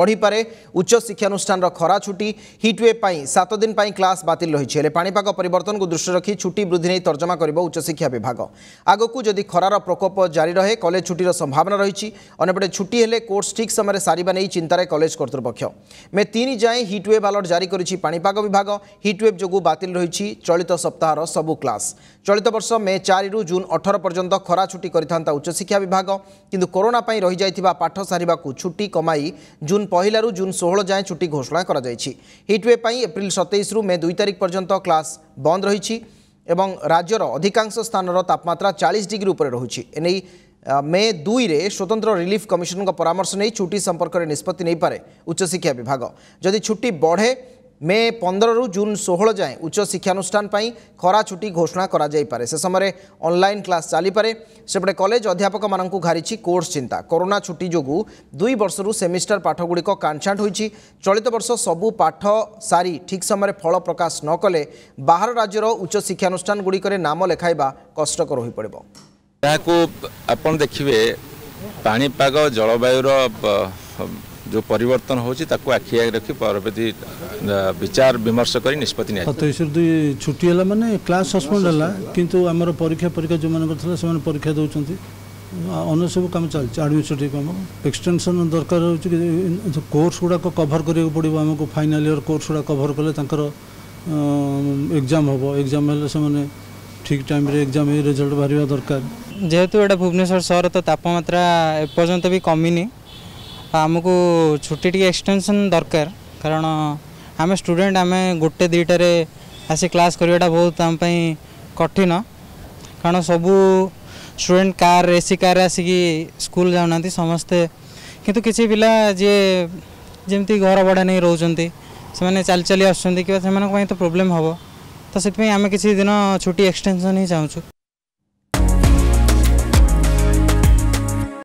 বড়িপারে উচ্চ শিক্ষানুষ্ঠানর খরা ছুটি হিটওয়ে পাই সাত দিন পাই ক্লাস বাতিল রয়েছে হলে পাপাগ পরিবর্তনকে দৃষ্টি রাখি ছুটি বৃদ্ধি নিয়ে তর্জমা করব উচ্চশিক্ষা বিভাগ আগকু যদি খরার প্রকোপ জারি রহে কলেজ ছুটির সম্ভাবনা রয়েছে অন্যপটে ছুটি হলে কোর্স ঠিক সময় সারা নিয়ে চিন্তায় কলেজ কর্তৃপক্ষ মে তিন যায় হিটওয়ে বালট জারি করেছে পাপাগ বিভাগ হিটওয়েভ যোগ বাতিল রয়েছে চলিত সপ্তাহর সবু ক্লাস চলিত বর্ষ মে চারি জুন অঠর পর্যন্ত খরা ছুটি করে উচ্চশিক্ষা বিভাগ কিন্তু করোনা রয়ে যাই পাঠ সারা ছুটি কমাই জুন জুন পহিলারু জুন ষোহল যায় ছুটি ঘোষণা করা যাইছি হিটওয়ে পাই এপ্রিল সতেইশ রু মে দুই তারিখ পর্যন্ত ক্লাস বন্ধ রয়েছে এবং রাজ্যর অধিকাংশ স্থানর তাপমাত্রা চাশ ডিগ্রি উপরে রয়েছে এনে মে দুইরে স্বতন্ত্র রিলিফ কমিশন পরামর্শ নিয়ে ছুটি সম্পর্কের নিষ্পতি নেইপরে উচ্চশিক্ষা বিভাগ যদি ছুটি বড়ে মে পনেরু জুন ষোহল যায় উচ্চ শিক্ষানুষ্ঠান পাই খরা ছুটি ঘোষণা করা যাইপারে সে সময় অনলাইন ক্লাস চালিপারে সেপটে কলেজ অধ্যাপক মানুষ ঘারিছি কোর্স চিন্তা করোনা ছুটি যোগ দুই বর্ষর সেমিষ্টার পাঠগুড়ি কাঞ্ছাট হয়েছে চলিত বর্ষ সবু পাঠ সারি ঠিক সময় ফল প্রকাশ নকলে বাহার রাজ্যর উচ্চ শিক্ষানুষ্ঠানগুড়ি নাম লেখাইবা কষ্টকর হয়ে পড়ব ତାହାକୁ ଆପଣ ଦେଖିବେ ପାଣିପାଗ ଜଳବାୟୁର जो परिवर्तन हो आखि आगे रखी परवर्ती विचार विमर्श कर निष्पत्ति नहीं छुट्टी है मैंने क्लास सस्पेंड है किंतु आमर परीक्षा परीक्षा जो से परीक्षा दौरान अन्य सब कम चलती आडमिनिस्ट्रेटिव कम एक्सटेनसन दरकार कोर्स गुड़ाक कभर करा पड़ो आमको फाइनाल इयर कोर्स गुड़ा कभर कले एग्जाम हम एक्जाम से ठीक टाइम एग्जाम रिजल्ट बाहर दरकार जेहेतु एटा भुवनेश्वर सहर तो तापमात्रा एपर्यंत भी कमिनी आमको छुट्टी टी एक्सटेनसन दरकार कारण आम स्टूडेंट आम गोटे दुटारे आस क्लास करवाटा बहुत आमपाई कठिन कारण सबू स्टूडे कार एसी कार आसिक स्कूल जाऊना समस्ते कितु किसी पिला जी जमी घर भड़ा नहीं रोचे चल चली आस तो प्रोब्लेम हम तो आम किसी दिन छुट्टी एक्सटेनसन ही चाहूँ